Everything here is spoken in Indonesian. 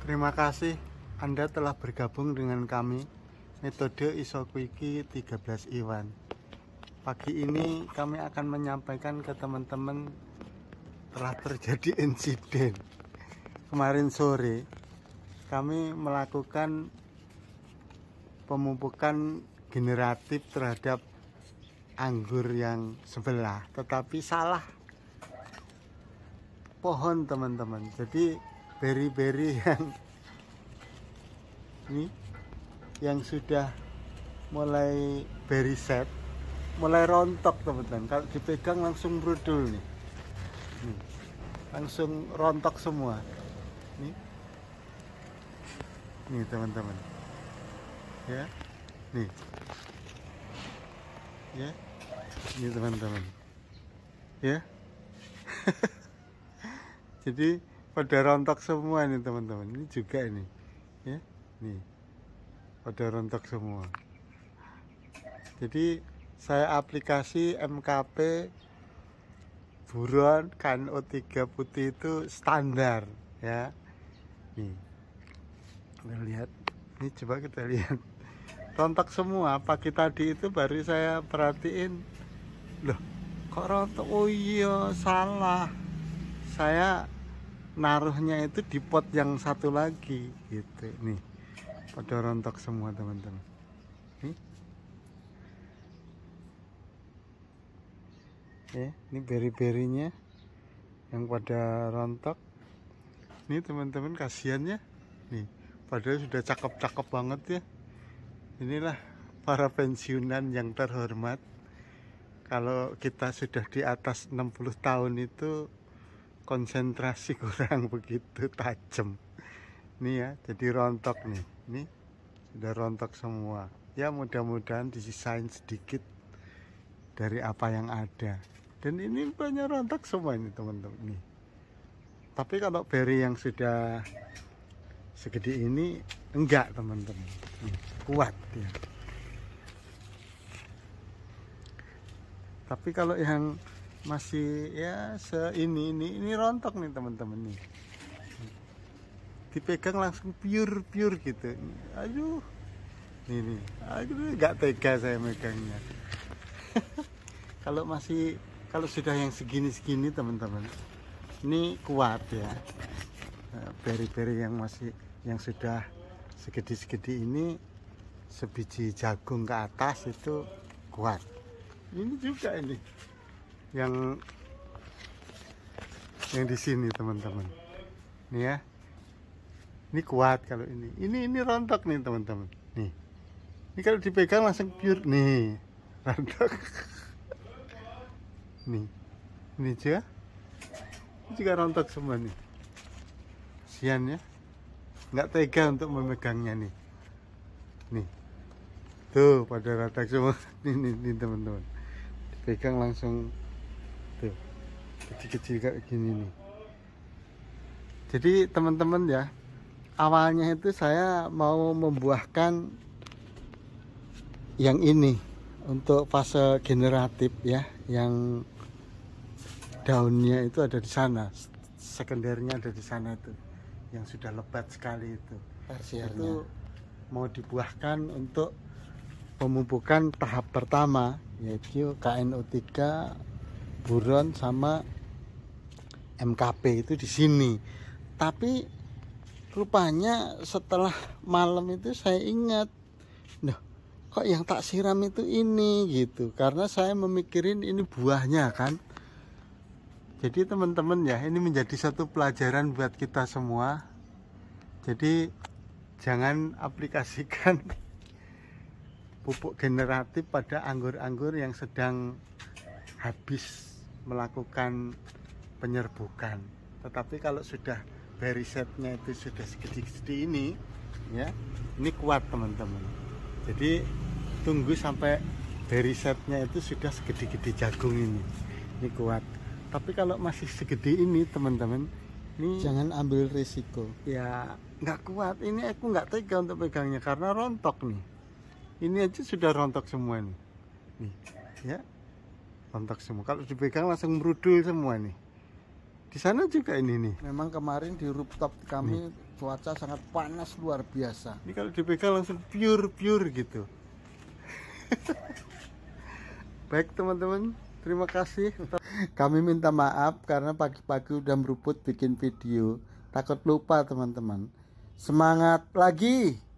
Terima kasih Anda telah bergabung dengan kami metode Isokwiki 13 Iwan. Pagi ini kami akan menyampaikan ke teman-teman telah terjadi insiden. Kemarin sore kami melakukan pemupukan generatif terhadap anggur yang sebelah, tetapi salah pohon teman-teman. Jadi beri-beri yang ini yang sudah mulai beri set mulai rontok teman-teman kalau dipegang langsung brudul nih ini. Hmm. langsung rontok semua ini nih teman-teman ya nih ya ini teman-teman ya jadi pada rontok semua ini teman-teman ini juga ini, ya nih pada rontok semua jadi saya aplikasi MKP buron o 3 putih itu standar ya nih kita lihat ini coba kita lihat rontok semua pagi tadi itu baru saya perhatiin loh kok rontok oh iya salah saya naruhnya itu di pot yang satu lagi gitu nih pada rontok semua teman-teman nih ya ini beri-berinya yang pada rontok ini teman-teman kasihannya nih padahal sudah cakep-cakep banget ya inilah para pensiunan yang terhormat kalau kita sudah di atas 60 tahun itu konsentrasi kurang begitu tajam ini ya jadi rontok nih ini sudah rontok semua ya mudah-mudahan disisain sedikit dari apa yang ada dan ini banyak rontok semua ini teman-teman nih tapi kalau berry yang sudah segede ini enggak teman-teman kuat ya tapi kalau yang masih ya seini ini ini rontok nih teman-teman nih dipegang langsung pure pure gitu aduh ini aduh nggak tega saya megangnya kalau masih kalau sudah yang segini-segini teman-teman ini kuat ya nah, beri-beri yang masih yang sudah segede-segede ini sebiji jagung ke atas itu kuat ini juga ini yang yang di sini teman-teman nih ya ini kuat kalau ini ini ini rontok nih teman-teman nih ini kalau dipegang langsung pure nih rontok nih ini juga ini juga rontok semua nih sian ya nggak tega untuk memegangnya nih nih tuh pada rontok semua ini nih, teman-teman dipegang langsung tuh kecil-kecil kayak gini nih jadi teman-teman ya awalnya itu saya mau membuahkan yang ini untuk fase generatif ya yang daunnya itu ada di sana sekundernya ada di sana itu yang sudah lebat sekali itu itu mau dibuahkan untuk pemupukan tahap pertama yaitu KNO3 buron sama MKP itu di sini tapi rupanya setelah malam itu saya ingat nah kok yang tak siram itu ini gitu karena saya memikirin ini buahnya kan jadi teman-teman ya ini menjadi satu pelajaran buat kita semua jadi jangan aplikasikan pupuk generatif pada anggur-anggur yang sedang habis melakukan penyerbukan tetapi kalau sudah berisetnya itu sudah segede-gede ini ya ini kuat teman-teman jadi tunggu sampai berisetnya itu sudah segede-gede jagung ini ini kuat tapi kalau masih segede ini teman-teman ini jangan ambil risiko ya nggak kuat ini aku nggak tega untuk pegangnya karena rontok nih ini aja sudah rontok semua nih nih ya mentok semua kalau dipegang langsung merudul semua nih di sana juga ini nih memang kemarin di rooftop kami nih. Hmm. cuaca sangat panas luar biasa ini kalau dipegang langsung pure pure gitu baik teman-teman terima kasih kami minta maaf karena pagi-pagi udah meruput bikin video takut lupa teman-teman semangat lagi